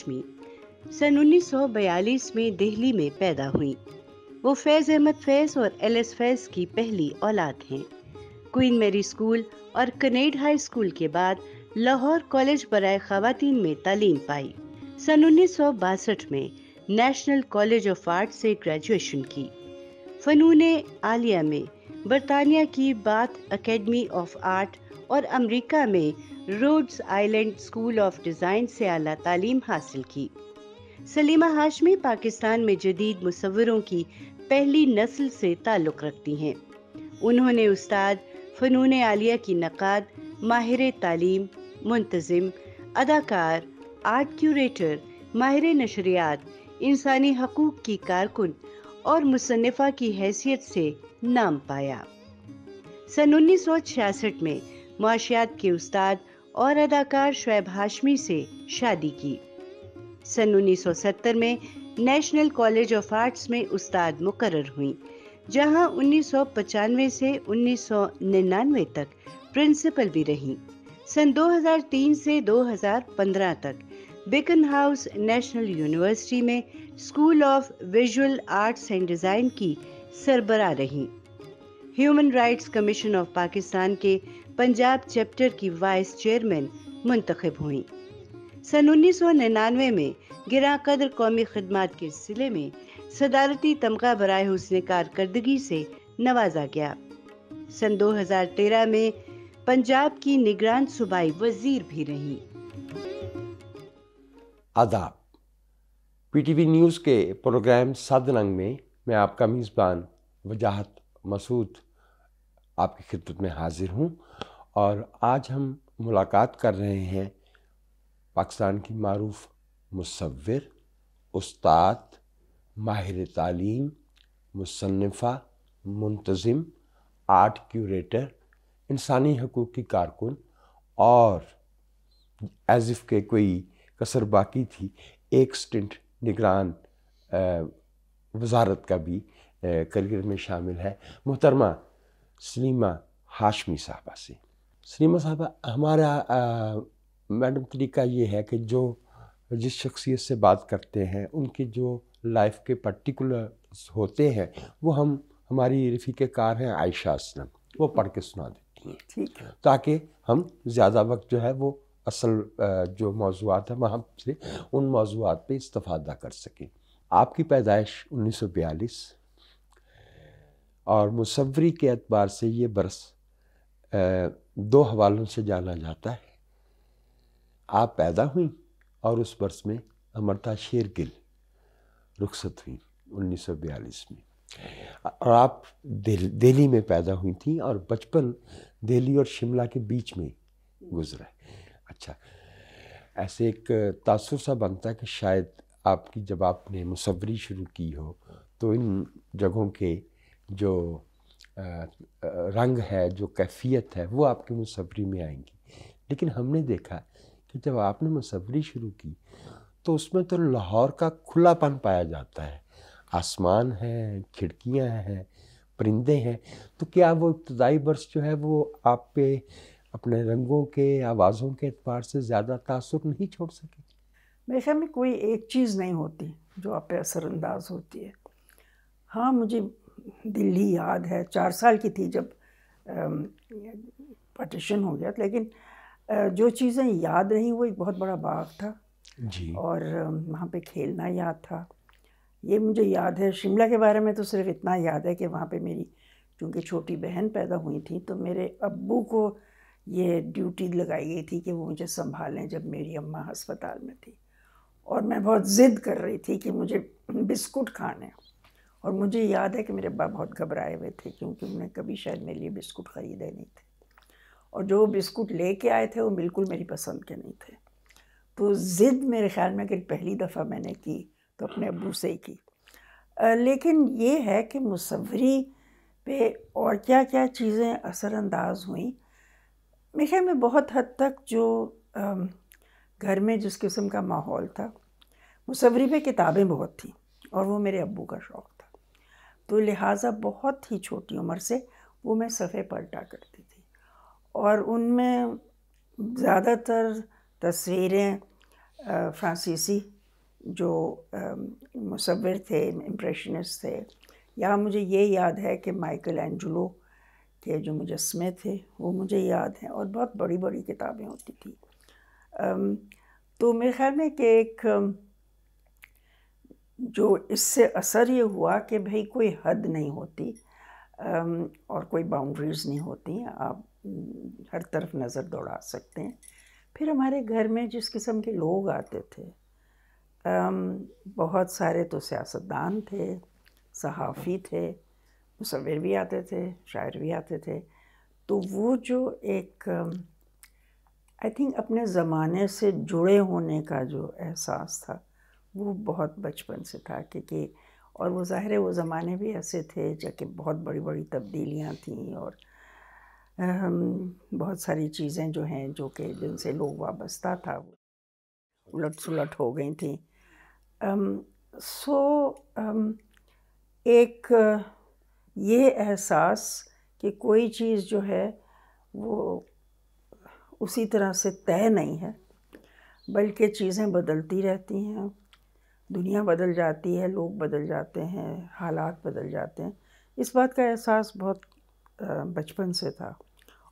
हाशमी सन 1942 में दिल्ली में पैदा हुई वो फैज़ अहमद फैज़ और एल एस फैज़ की पहली औलाद हैं क्वीन मेरी स्कूल और कनेड हाई स्कूल के बाद लाहौर कॉलेज बरए ख़वातीन में तालीम पाई सन उन्नीस में नेशनल कॉलेज ऑफ आर्ट से ग्रेजुएशन की फ़नून आलिया में बरतानिया की बात एकेडमी ऑफ आर्ट और अमेरिका में Rhode Island School of Design से अला तालीम हासिल की सलीमा हाशमी पाकिस्तान में जदीद मुसवरों की पहली नस्ल से ताल्लुक़ रखती हैं उन्होंने उस्ताद फ़नून आलिया की नक़ाद माहिर तालीम मुंतज़म अदाकार आर्ट क्यूरेटर माहिर नशरियात इंसानी हकूक़ की कारकुन और मुसनफ़ा की हैसियत से नाम पाया सन उन्नीस में मुआशियात के उस्ताद और अदाकार शुएब हाशमी से शादी की सन 1970 में नेशनल कॉलेज ऑफ आर्ट्स में उस्ताद मुकर हुई जहां 1995 से 1999 तक प्रिंसिपल भी रहीं सन 2003 से 2015 तक बिकन हाउस नेशनल यूनिवर्सिटी में School of Visual Arts and Design की सरबरा रहीं Human Rights Commission of Pakistan के पंजाब चैप्टर की वाइस चेयरमैन मुंतखब हुई सन 1999 में गिरा कदर कौमी खदमात के सिले में सदारती तमगा बरए हुसन कारकर्दगी से नवाजा गया सन 2013 में पंजाब की निगरान सूबाई वजीर भी रही आदाब पीटीवी न्यूज़ के प्रोग्राम साधनंग में मैं आपका मेज़बान वजाहत मसूद आपकी खिदमत में हाजिर हूँ और आज हम मुलाकात कर रहे हैं पाकिस्तान की मरूफ मुसविर उस्ताद माहिर तालीम मुसनफ़ा मुंतज़म आर्ट क्यूरेटर इंसानी हकूक़ की कारकुन और एजिफ के कोई कसर बाकी थी एक स्टिंट निगरान वजारत का भी करियर में शामिल है मोहतरमा सलीमा हाशमी साहबा से श्रीमा साहब हमारा मैडम तरीका ये है कि जो जिस शख्सियत से बात करते हैं उनके जो लाइफ के पर्टिकुलर होते हैं वो हम हमारी रफ़ीक कार हैं आयशा असलम वो पढ़ के सुना देती हैं ठीक है ताकि हम ज़्यादा वक्त जो है वो असल जो मौजूद है वहाँ से उन मौजूद पर इस्तफ़ादा कर सकें आपकी पैदाइश 1942 और मुसवरी के अतबार से ये बरस दो हवालों से जाना जाता है आप पैदा हुई और उस वर्ष में अमरता शेरगिल रुखसत हुई 1942 में और आप दिल्ली में पैदा हुई थी और बचपन दिल्ली और शिमला के बीच में गुजरा अच्छा ऐसे एक तासुर सा बनता है कि शायद आपकी जब आपने मुसवरी शुरू की हो तो इन जगहों के जो रंग है जो कैफियत है वो आपकी मुसवरी में आएंगी लेकिन हमने देखा कि जब आपने मुसवरी शुरू की तो उसमें तो लाहौर का खुलापन पाया जाता है आसमान है खिड़कियां हैं परिंदे हैं तो क्या वो इब्तदाई बर्स जो है वो आप पे अपने रंगों के आवाज़ों के अतबार से ज़्यादा तासर नहीं छोड़ सके मेरे ख्याल में कोई एक चीज़ नहीं होती जो आप पे असरअंदाज होती है हाँ मुझे दिल्ली याद है चार साल की थी जब पार्टीशन हो गया लेकिन जो चीज़ें याद रहीं वो एक बहुत बड़ा बाग था जी और वहाँ पे खेलना याद था ये मुझे याद है शिमला के बारे में तो सिर्फ इतना याद है कि वहाँ पे मेरी क्योंकि छोटी बहन पैदा हुई थी तो मेरे अब्बू को ये ड्यूटी लगाई गई थी कि वो मुझे संभालें जब मेरी अम्मा अस्पताल में थी और मैं बहुत ज़िद कर रही थी कि मुझे बिस्कुट खाने और मुझे याद है कि मेरे अब्बा बहुत घबराए हुए थे क्योंकि उन्होंने कभी शायद मेरे लिए बिस्कुट ख़रीदे नहीं थे और जो बिस्कुट ले कर आए थे वो बिल्कुल मेरी पसंद के नहीं थे तो ज़िद मेरे ख्याल में अगर पहली दफ़ा मैंने की तो अपने अबू से ही की लेकिन ये है कि मुसवरी पे और क्या क्या चीज़ें असरानंदाज हुई मेरे ख्याल में बहुत हद तक जो घर में जिस किस्म का माहौल था मुसवरी पे किताबें बहुत थी और वो मेरे अबू का शौक़ तो लिहाजा बहुत ही छोटी उम्र से वो मैं सफ़े पलटा करती थी और उनमें ज़्यादातर तस्वीरें फ्रांसीसी जो मुसविर थे इम्प्रेशनिस्ट थे या मुझे ये याद है कि माइकल एंजलो के जो मुजस्मे थे वो मुझे याद हैं और बहुत बड़ी बड़ी किताबें होती थी तो मेरे ख्याल में कि एक जो इससे असर ये हुआ कि भाई कोई हद नहीं होती और कोई बाउंड्रीज़ नहीं होती आप हर तरफ नज़र दौड़ा सकते हैं फिर हमारे घर में जिस किस्म के लोग आते थे बहुत सारे तो सियासतदान थे सहाफ़ी थे मुसविर भी आते थे शायर भी आते थे तो वो जो एक आई थिंक अपने ज़माने से जुड़े होने का जो एहसास था वो बहुत बचपन से था क्योंकि और वो ज़ाहिर है वो ज़माने भी ऐसे थे जबकि बहुत बड़ी बड़ी तब्दीलियाँ थीं और बहुत सारी चीज़ें जो हैं जो कि जिनसे लोग वाबस्ता था उलट सुलट हो गई थी सो एक ये एहसास कि कोई चीज़ जो है वो उसी तरह से तय नहीं है बल्कि चीज़ें बदलती रहती हैं दुनिया बदल जाती है लोग बदल जाते हैं हालात बदल जाते हैं इस बात का एहसास बहुत बचपन से था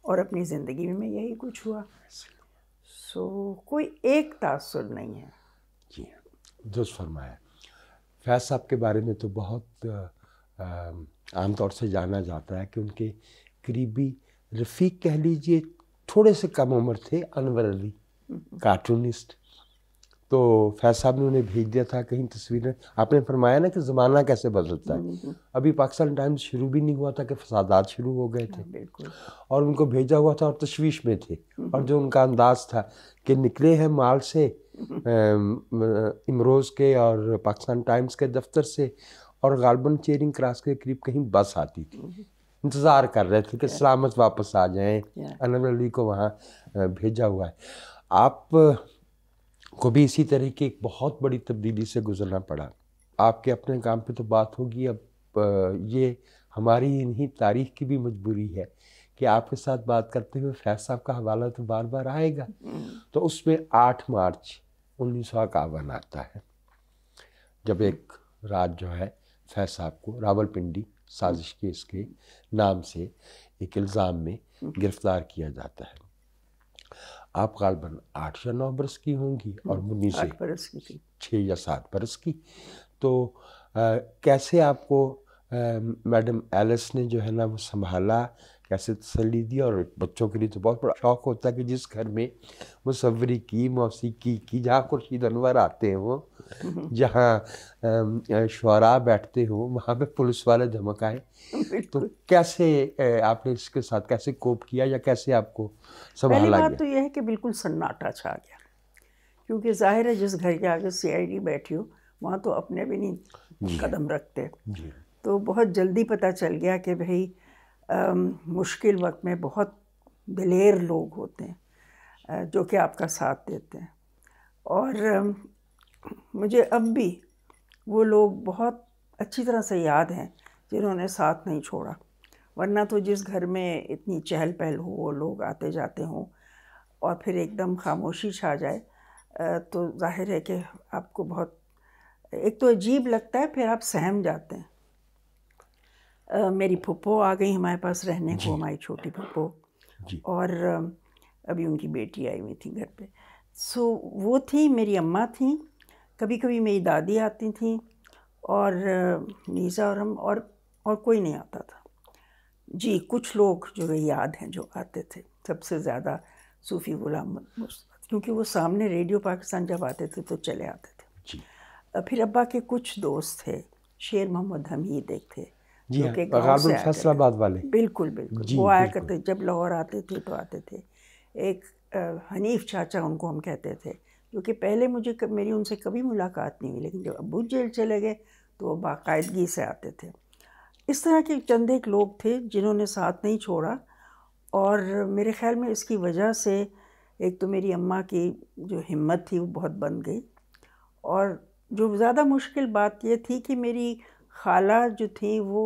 और अपनी ज़िंदगी में यही कुछ हुआ सो so, कोई एक तासर नहीं है जी दुरुस्त फरमाया फैज साहब के बारे में तो बहुत आमतौर से जाना जाता है कि उनके करीबी रफ़ीक कह लीजिए थोड़े से कम उम्र थे अनवर अली हम्म। कार्टूनिस्ट तो फैज साहब ने उन्हें भेज दिया था कहीं तस्वीरें आपने फरमाया ना कि ज़माना कैसे बदलता है हम्म, हम्म। अभी पाकिस्तान टाइम्स शुरू भी नहीं हुआ था कि फसादात शुरू हो गए थे हाँ, और उनको भेजा हुआ था और तशवीश में थे हम्म, और जो उनका अंदाज था कि निकले हैं माल से इमरोज़ के और पाकिस्तान टाइम्स के दफ्तर से और गालबन चेयरिंग क्रॉस के करीब कहीं बस आती थी इंतज़ार कर रहे थे कि सलामत वापस आ जाएँ अनवर अली को वहाँ भेजा हुआ है आप को भी इसी तरह की एक बहुत बड़ी तब्दीली से गुजरना पड़ा आपके अपने काम पे तो बात होगी अब ये हमारी इन्हीं तारीख की भी मजबूरी है कि आपके साथ बात करते हुए फैज साहब का हवाला तो बार बार आएगा हम्म। तो उसमें आठ मार्च उन्नीस सौ इक्यावन आता है जब एक रात जो है फैज साहब को रावलपिंडी साजिश केस के नाम से एक इल्ज़ाम में हम्म। गिरफ़्तार किया जाता है आप गालबन आठ या नौ बरस की होंगी और हम्म, मुन्नी से बरस की थी छः या सात बरस की तो आ, कैसे आपको मैडम एलिस ने जो है ना वो संभाला कैसे तसली दी और बच्चों के लिए तो बहुत बड़ा शौक होता है कि जिस घर में मुसवरी की मौसीकी की जहाँ खुर्शीद अनवर आते हो जहाँ शुरा बैठते हो वहाँ पे पुलिस वाले धमक आए तो कैसे आपने इसके साथ कैसे कोप किया या कैसे आपको संभाला गया तो यह है कि बिल्कुल सन्नाटा छा गया क्योंकि जाहिर है जिस घर के आगे डी बैठी हो वहाँ तो अपने भी नहीं कदम रखते तो बहुत जल्दी पता चल गया कि भाई मुश्किल वक्त में बहुत दिलेर लोग होते हैं जो कि आपका साथ देते हैं और मुझे अब भी वो लोग बहुत अच्छी तरह से याद हैं जिन्होंने साथ नहीं छोड़ा वरना तो जिस घर में इतनी चहल पहल हो वो लोग आते जाते हों और फिर एकदम खामोशी छा जाए तो जाहिर है कि आपको बहुत एक तो अजीब लगता है फिर आप सहम जाते हैं मेरी पप्पो आ गई हमारे पास रहने को हमारी छोटी पप्पो और अभी उनकी बेटी आई हुई थी घर पे सो so, वो थी मेरी अम्मा थी कभी कभी मेरी दादी आती थी और नीज़ा और हम और और कोई नहीं आता था जी कुछ लोग जो है याद हैं जो आते थे सबसे ज़्यादा सूफ़ी गुलाम क्योंकि वो सामने रेडियो पाकिस्तान जब आते थे तो चले आते थे फिर अब्बा के कुछ दोस्त थे शेर मोहम्मद हमीद एक थे जी हाँ, वाले बिल्कुल बिल्कुल वो आया करते जब लाहौर आते थे तो आते थे एक हनीफ चाचा उनको हम कहते थे जो कि पहले मुझे मेरी उनसे कभी मुलाकात नहीं हुई लेकिन जब अबू जेल चले गए तो वो बाकायदगी से आते थे इस तरह के चंद एक लोग थे जिन्होंने साथ नहीं छोड़ा और मेरे ख्याल में इसकी वजह से एक तो मेरी अम्मा की जो हिम्मत थी वो बहुत बन गई और जो ज़्यादा मुश्किल बात ये थी कि मेरी खाला जो थी वो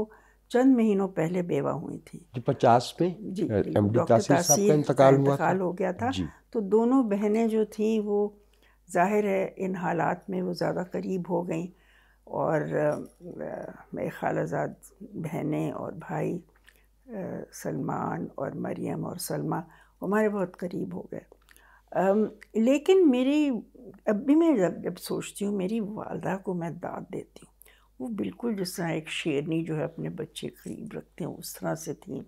चंद महीनों पहले बेवा हुई थी पचास में जी एम डी इंतकाल हुआ इंतकाल हो गया था तो दोनों बहनें जो थीं वो जाहिर है इन हालात में वो ज़्यादा करीब हो गई और मेरे खालाजाद बहनें और भाई सलमान और मरियम और सलमा हमारे बहुत करीब हो गए लेकिन मेरी अब भी मैं जब जब सोचती हूँ मेरी वालदा को मैं दाद देती हूँ वो बिल्कुल जिस तरह एक शेरनी जो है अपने बच्चे करीब रखते हैं उस तरह से थी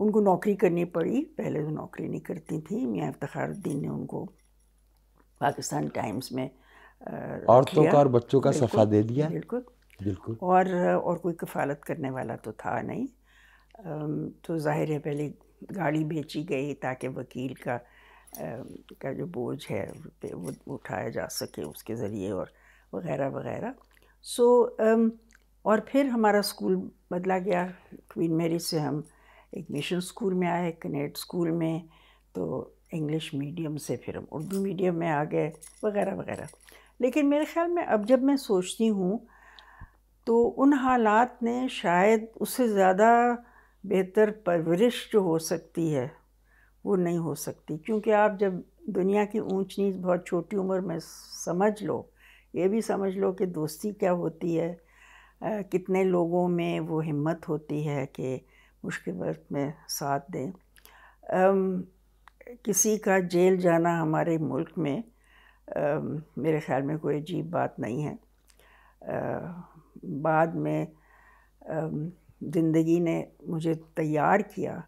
उनको नौकरी करनी पड़ी पहले तो नौकरी नहीं करती थी मियाँ इफ्तारुद्दीन ने उनको पाकिस्तान टाइम्स में औरतों का और बच्चों का सफ़ा दे दिया बिल्कुल बिल्कुल और और कोई कफालत करने वाला तो था नहीं तो जाहिर है पहले गाड़ी बेची गई ताकि वकील का का जो बोझ है वो उठाया जा सके उसके ज़रिए और वगैरह वगैरह सो so, um, और फिर हमारा स्कूल बदला गया क्वीन मेरी से हम एक मिशन स्कूल में आए कनेट स्कूल में तो इंग्लिश मीडियम से फिर हम उर्दू मीडियम में आ गए वगैरह वगैरह लेकिन मेरे ख्याल में अब जब मैं सोचती हूँ तो उन हालात ने शायद उससे ज़्यादा बेहतर परवरिश जो हो सकती है वो नहीं हो सकती क्योंकि आप जब दुनिया की ऊंच नीच बहुत छोटी उम्र में समझ लो ये भी समझ लो कि दोस्ती क्या होती है आ, कितने लोगों में वो हिम्मत होती है कि मुश्किल वक्त में साथ दें आम, किसी का जेल जाना हमारे मुल्क में आ, मेरे ख्याल में कोई अजीब बात नहीं है आ, बाद में ज़िंदगी ने मुझे तैयार किया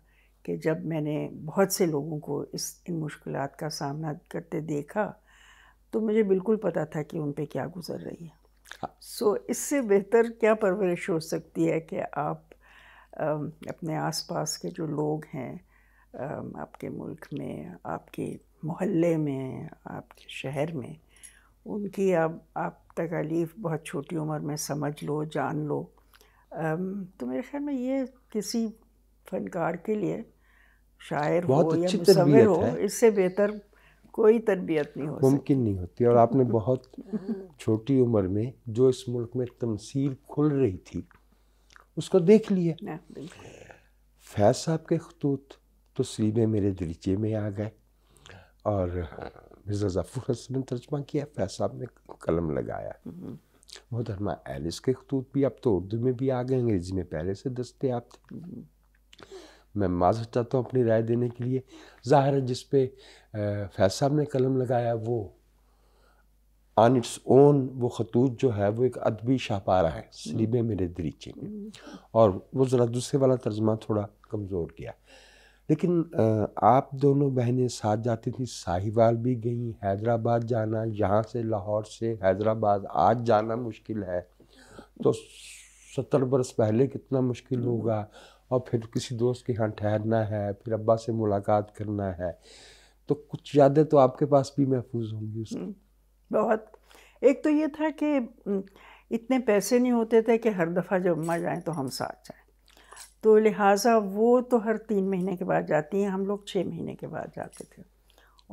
कि जब मैंने बहुत से लोगों को इस इन मुश्किल का सामना करते देखा तो मुझे बिल्कुल पता था कि उन पर क्या गुजर रही है सो हाँ। so, इससे बेहतर क्या परवरिश हो सकती है कि आप अपने आसपास के जो लोग हैं आपके मुल्क में आपके मोहल्ले में आपके शहर में उनकी आप आप तकालीफ बहुत छोटी उम्र में समझ लो जान लो तो मेरे ख्याल में ये किसी फनकार के लिए शायर हो या मुसविर हो इससे बेहतर कोई तरबियत नहीं हो मुमकिन नहीं होती और आपने बहुत छोटी उम्र में जो इस मुल्क में तमसील खुल रही थी उसको देख लिया फैज साहब के खतूत तो सीबे मेरे दरीचे में आ गए और मिर्ज़ा जफ़र हसन ने तर्जमा किया फैज साहब ने कलम लगाया मोहतरमा एलिस के खतूत भी अब तो उर्दू में भी आ गए अंग्रेज़ी में पहले से दस्तियाब थे मैं माजर चाहता हूँ अपनी राय देने के लिए ज़ाहिर है जिस पे फैज साहब ने कलम लगाया वो ऑन इट्स ओन वो खतूत जो है वो एक अदबी शाहपारा है सलीबे मेरे दरीचे में और वो ज़रा दूसरे वाला तर्जमा थोड़ा कमज़ोर गया लेकिन आप दोनों बहनें साथ जाती थी साहिवाल भी गई हैदराबाद जाना यहाँ से लाहौर से हैदराबाद आज जाना मुश्किल है तो सत्तर बरस पहले कितना मुश्किल होगा और फिर किसी दोस्त के यहाँ ठहरना है फिर अब्बा से मुलाकात करना है तो कुछ यादें तो आपके पास भी महफूज होंगी उसकी हम्म, बहुत एक तो ये था कि हम्म, इतने पैसे नहीं होते थे कि हर दफ़ा जब अम्मा जाएँ तो हम साथ जाएँ तो लिहाजा वो तो हर तीन महीने के बाद जाती हैं हम लोग छः महीने के बाद जाते थे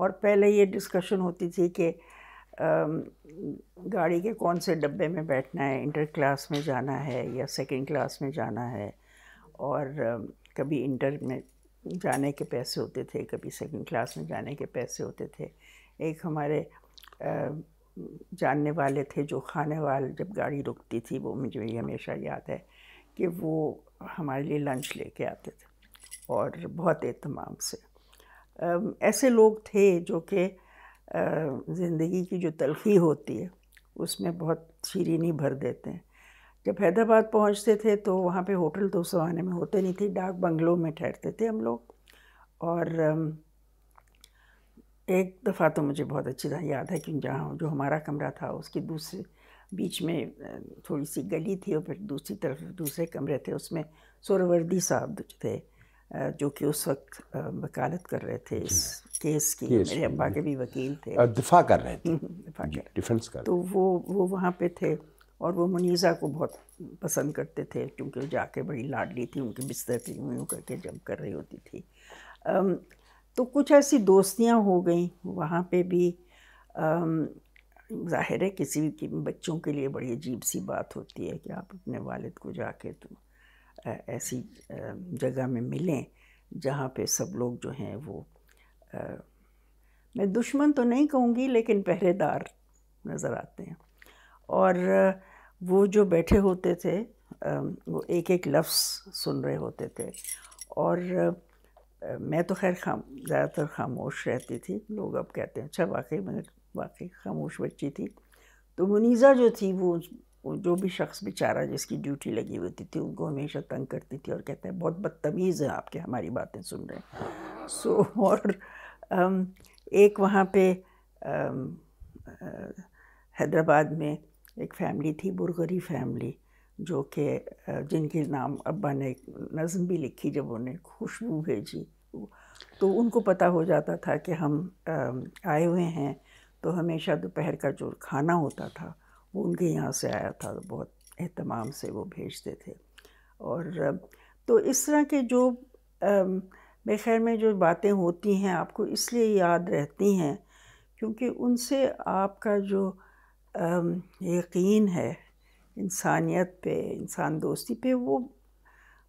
और पहले ये डिस्कशन होती थी कि गाड़ी के कौन से डब्बे में बैठना है इंटर क्लास में जाना है या सेकंड क्लास में जाना है और कभी इंटर में जाने के पैसे होते थे कभी सेकंड क्लास में जाने के पैसे होते थे एक हमारे जानने वाले थे जो खाने वाले जब गाड़ी रुकती थी वो मुझे ये हमेशा याद है कि वो हमारे लिए लंच लेके आते थे और बहुत एहतमाम से ऐसे लोग थे जो कि ज़िंदगी की जो तलखी होती है उसमें बहुत शीरीनी भर देते हैं जब हैदराबाद पहुंचते थे तो वहाँ पे होटल तो उस जमाने में होते नहीं थे डाक बंगलों में ठहरते थे हम लोग और एक दफ़ा तो मुझे बहुत अच्छी तरह याद है कि जहाँ जो हमारा कमरा था उसकी दूसरे बीच में थोड़ी सी गली थी और फिर दूसरी तरफ दूसरे कमरे थे उसमें सोरवर्दी साहब थे जो कि उस वक्त वकालत कर रहे थे इस केस की केस मेरे अब्बा के भी वकील थे दिफा कर रहे थे दिफा कर डिफेंस कर तो वो वो वहाँ पे थे और वो मुनीज़ा को बहुत पसंद करते थे क्योंकि वो जाके बड़ी लाडली थी उनके बिस्तर की यूँ यूँ करके जंप कर रही होती थी तो कुछ ऐसी दोस्तियाँ हो गई वहाँ पे भी जाहिर है किसी की बच्चों के लिए बड़ी अजीब सी बात होती है कि आप अपने वालिद को जाके तो ऐसी जगह में मिलें जहाँ पे सब लोग जो हैं वो आ, मैं दुश्मन तो नहीं कहूँगी लेकिन पहरेदार नज़र आते हैं और वो जो बैठे होते थे वो एक एक लफ्ज़ सुन रहे होते थे और मैं तो खैर खाम ज़्यादातर खामोश रहती थी लोग अब कहते हैं अच्छा वाकई मैं वाकई खामोश बच्ची थी तो मुनीज़ा जो थी वो जो भी शख्स बेचारा जिसकी ड्यूटी लगी होती थी उनको हमेशा तंग करती थी और कहते हैं बहुत बदतमीज़ है आपके हमारी बातें सुन रहे हैं सो so, और एक वहाँ पे हैदराबाद में एक फैमिली थी बुरगरी फैमिली जो कि जिनके नाम अब्बा ने एक नज़म भी लिखी जब उन्हें खुशबू भेजी तो उनको पता हो जाता था कि हम आए हुए हैं तो हमेशा दोपहर का जो खाना होता था वो उनके यहाँ से आया था तो बहुत अहतमाम से वो भेजते थे और तो इस तरह के जो बेखैर में जो बातें होती हैं आपको इसलिए याद रहती हैं क्योंकि उनसे आपका जो यकीन है इंसानियत पे इंसान दोस्ती पे वो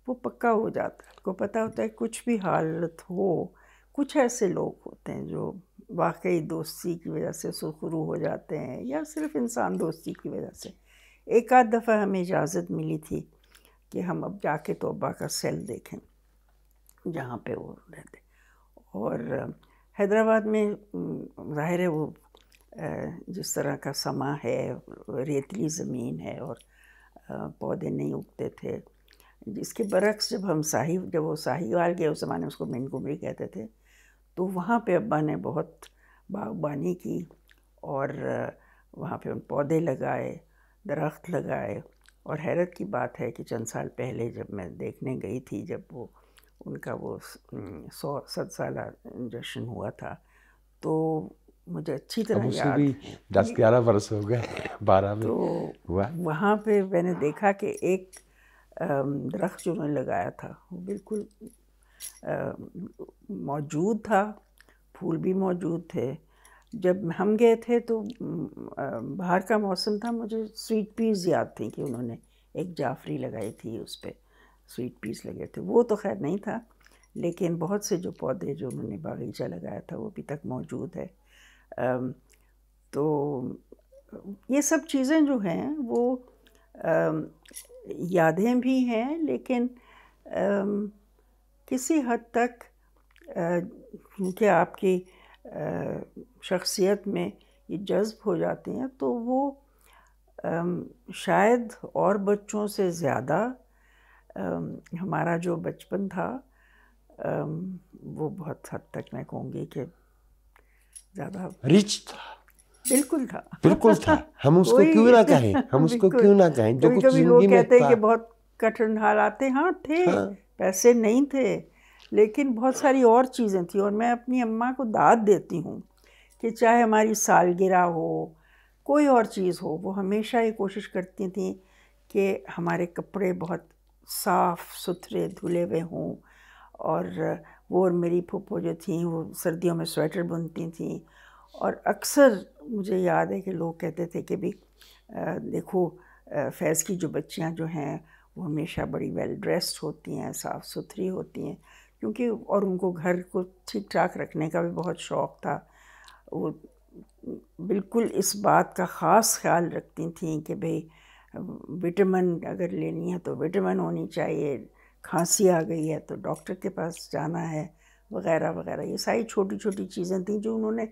वो पक्का हो जाता है उनको पता होता है कुछ भी हालत हो कुछ ऐसे लोग होते हैं जो वाकई दोस्ती की वजह से सुखरू हो जाते हैं या सिर्फ इंसान दोस्ती की वजह से एक आध दफ़ा हमें इजाज़त मिली थी कि हम अब जाके तोबा का सेल देखें जहाँ पे वो रहते और हैदराबाद में ज़ाहिर है वो जिस तरह का समा है रेतली ज़मीन है और पौधे नहीं उगते थे इसके बरक्स जब हम साही जब वो वाल गए उस ज़माने उसको मेन कहते थे तो वहाँ पे अब्बा ने बहुत बागबानी की और वहाँ पे उन पौधे लगाए दरख्त लगाए और हैरत की बात है कि चंद साल पहले जब मैं देखने गई थी जब वो उनका वो सौ सत साल जश्न हुआ था तो मुझे अच्छी तरह याद दस ग्यारह बरस हो गए बारह में तो वहाँ पे मैंने देखा कि एक दरख्त जो मैंने लगाया था वो बिल्कुल मौजूद था फूल भी मौजूद थे जब हम गए थे तो बाहर का मौसम था मुझे स्वीट पीस याद थी कि उन्होंने एक जाफरी लगाई थी उस पर स्वीट पीस लगे थे वो तो खैर नहीं था लेकिन बहुत से जो पौधे जो उन्होंने बागीचा लगाया था वो अभी तक मौजूद है तो ये सब चीज़ें जो हैं वो यादें भी हैं लेकिन किसी हद तक क्योंकि आपकी शख्सियत में ये जज्ब हो जाते हैं तो वो शायद और बच्चों से ज़्यादा हमारा जो बचपन था वो बहुत हद तक मैं कहूँगी कि ज्यादा रिच था बिल्कुल था बिल्कुल था हम उसको क्यों ना कहें हम उसको क्यों ना कहें जो कुछ कभी लोग कहते हैं कि बहुत कठिन हालात थे हाँ थे हाँ। पैसे नहीं थे लेकिन बहुत सारी और चीज़ें थी और मैं अपनी अम्मा को दाद देती हूँ कि चाहे हमारी सालगिरह हो कोई और चीज़ हो वो हमेशा ये कोशिश करती थी कि हमारे कपड़े बहुत साफ़ सुथरे धुले हुए हों और वो और मेरी फूफो जो थी वो सर्दियों में स्वेटर बुनती थी और अक्सर मुझे याद है कि लोग कहते थे कि भी देखो फैज़ की जो बच्चियाँ जो हैं वो हमेशा बड़ी वेल ड्रेस्ड होती हैं साफ़ सुथरी होती हैं क्योंकि और उनको घर को ठीक ठाक रखने का भी बहुत शौक़ था वो बिल्कुल इस बात का ख़ास ख्याल रखती थी कि भाई विटामिन अगर लेनी है तो विटामिन होनी चाहिए खांसी आ गई है तो डॉक्टर के पास जाना है वगैरह वगैरह ये सारी छोटी छोटी चीज़ें थी जो उन्होंने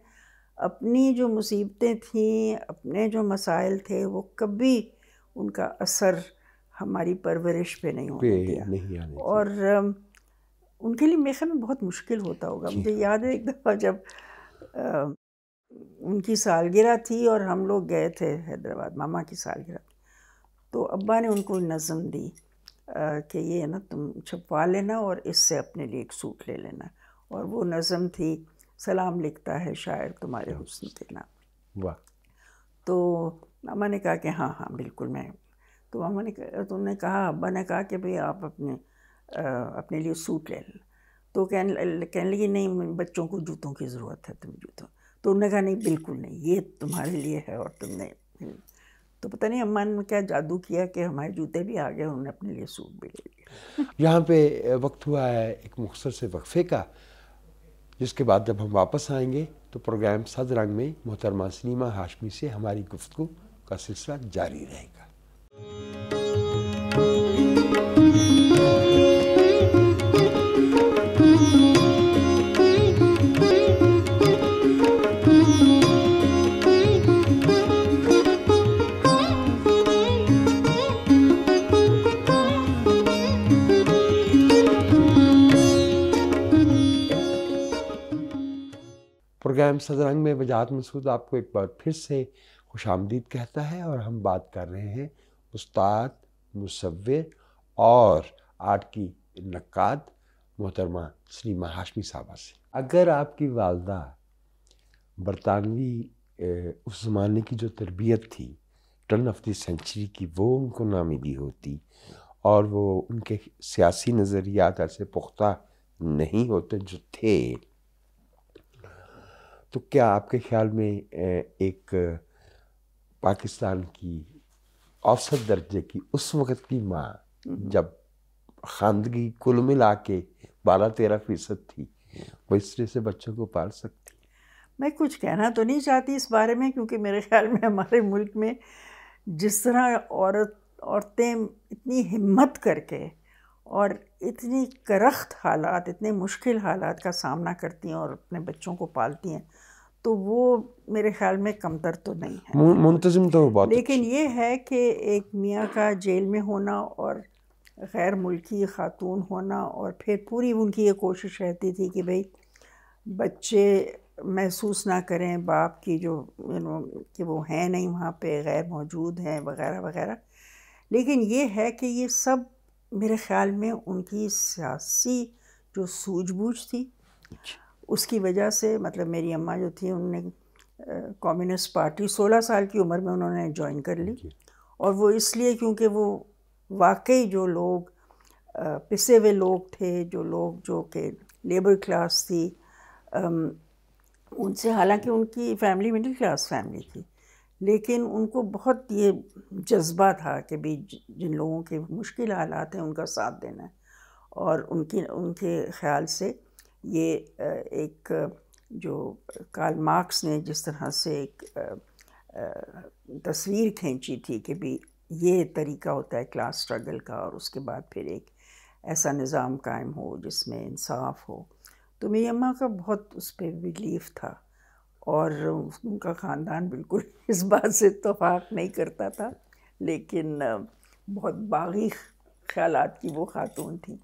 अपनी जो मुसीबतें थीं अपने जो मसाइल थे वो कभी उनका असर हमारी परवरिश पे नहीं होने दिया नहीं आने और उनके लिए मेरे में बहुत मुश्किल होता होगा मुझे हाँ। याद है एक दफ़ा जब आ, उनकी सालगिरह थी और हम लोग गए थे हैदराबाद मामा की सालगिरह तो अब्बा ने उनको नज़म दी कि ये ना तुम छपवा लेना और इससे अपने लिए एक सूट ले लेना और वो नज़म थी सलाम लिखता है शायर तुम्हारे हुसन के नाम वाह तो मामा ने कहा कि हाँ हाँ बिल्कुल मैं तो मामा ने तुमने कहा अब्बा तो ने कहा कि भाई आप अपने आ, अपने लिए सूट ले लेना तो कहने कहने लगी नहीं बच्चों को जूतों की ज़रूरत है तुम जूतों तो उन्होंने कहा नहीं बिल्कुल नहीं ये तुम्हारे लिए है और तुमने तो पता नहीं अम्मा ने क्या जादू किया कि हमारे जूते भी आ गए उन्होंने अपने लिए सूट भी ले लिया यहाँ पे वक्त हुआ है एक मुख्तर से वक्फे का जिसके बाद जब हम वापस आएंगे तो प्रोग्राम रंग में मोहतरमा सलीमा हाशमी से हमारी गुफ्तु का सिलसिला जारी रहेगा प्रोग्राम सदरंग में वजात मसूद आपको एक बार फिर से खुश आमदीद कहता है और हम बात कर रहे हैं उस्ताद मुसविर और आर्ट की नक्काद मोहतरमा श्री हाशमी साहबा से अगर आपकी वालदा बरतानवी उस ज़माने की जो तरबियत थी टर्न ऑफ द सेंचुरी की वो उनको मिली होती और वो उनके सियासी नज़रियात ऐसे पुख्ता नहीं होते जो थे तो क्या आपके ख्याल में एक पाकिस्तान की औसत दर्जे की उस वक्त की माँ हम्म। जब खानदगी कुल मिला के बारह तेरह फीसद थी वो इस तरह से बच्चों को पाल सकती मैं कुछ कहना तो नहीं चाहती इस बारे में क्योंकि मेरे ख्याल में हमारे मुल्क में जिस तरह औरत औरतें इतनी हिम्मत करके और इतनी करख्त हालात इतने मुश्किल हालात का सामना करती हैं और अपने बच्चों को पालती हैं तो वो मेरे ख्याल में कमतर तो नहीं है मुंतजिम तो बात लेकिन ये है कि एक मियाँ का जेल में होना और गैर मुल्की ख़ातून होना और फिर पूरी उनकी ये कोशिश रहती थी कि भाई बच्चे महसूस ना करें बाप की जो यू नो कि वो हैं नहीं वहाँ पे गैर मौजूद हैं वगैरह वगैरह लेकिन ये है कि ये सब मेरे ख्याल में उनकी सियासी जो सूझबूझ थी अच्छा। उसकी वजह से मतलब मेरी अम्मा जो थी उनने कम्युनिस्ट पार्टी 16 साल की उम्र में उन्होंने ज्वाइन कर ली और वो इसलिए क्योंकि वो वाकई जो लोग पिसे हुए लोग थे जो लोग जो के लेबर क्लास थी उनसे हालांकि उनकी फैमिली मिडिल क्लास फैमिली थी लेकिन उनको बहुत ये जज्बा था कि भी जिन लोगों के मुश्किल हालात हैं उनका साथ देना है और उनकी उनके ख्याल से ये एक जो कार्ल मार्क्स ने जिस तरह से एक तस्वीर खींची थी कि भी ये तरीका होता है क्लास स्ट्रगल का और उसके बाद फिर एक ऐसा निज़ाम कायम हो जिसमें इंसाफ हो तो मेरी अम्मा का बहुत उस पर बिलीफ था और उनका ख़ानदान बिल्कुल इस बात से इतफाक़ नहीं करता था लेकिन बहुत बागी ख्याल की वो ख़ातून थी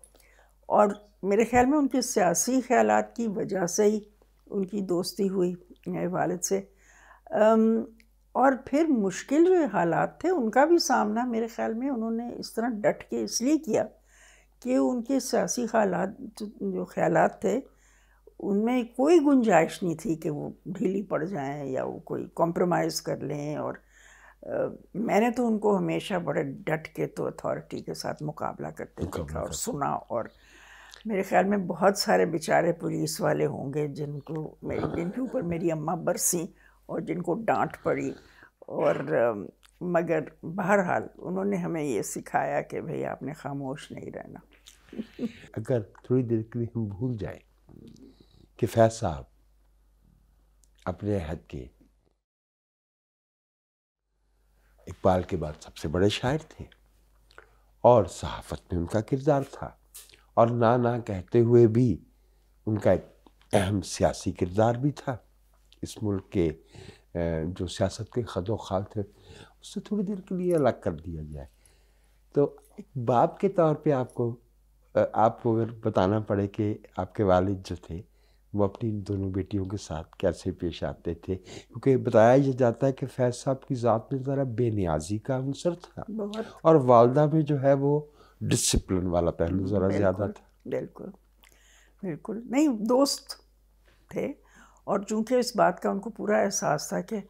और मेरे ख्याल में उनके सियासी ख्याल की वजह से ही उनकी दोस्ती हुई मेरे वालद से और फिर मुश्किल जो हालात थे उनका भी सामना मेरे ख्याल में उन्होंने इस तरह डट के इसलिए किया कि उनके सियासी हालात जो ख्याल थे उनमें कोई गुंजाइश नहीं थी कि वो ढीली पड़ जाएं या वो कोई कॉम्प्रोमाइज़ कर लें और आ, मैंने तो उनको हमेशा बड़े डट के तो अथॉरिटी के साथ मुकाबला करते देखा और सुना और मेरे ख्याल में बहुत सारे बेचारे पुलिस वाले होंगे जिनको मेरी जिनके ऊपर मेरी अम्मा बरसी और जिनको डांट पड़ी और मगर बहरहाल उन्होंने हमें ये सिखाया कि भाई आपने खामोश नहीं रहना अगर थोड़ी देर के लिए हम भूल जाए कि फैज साहब अपने हद के इकबाल के बाद सबसे बड़े शायर थे और सहाफत में उनका किरदार था और ना ना कहते हुए भी उनका एक अहम सियासी किरदार भी था इस मुल्क के जो सियासत के खदो खाल थे उससे थोड़ी देर के लिए अलग कर दिया जाए तो एक बाप के तौर पे आपको आपको अगर बताना पड़े कि आपके वालिद जो थे वो अपनी दोनों बेटियों के साथ कैसे पेश आते थे क्योंकि बताया यह जाता है कि फैज साहब की ज़ात में ज़रा बेनियाजी का अंसर था और वालदा में जो है वो डिसिप्लिन वाला पहलू हम्म, ज़रा ज़्यादा था बिल्कुल बिल्कुल नहीं दोस्त थे और चूंकि इस बात का उनको पूरा एहसास था कि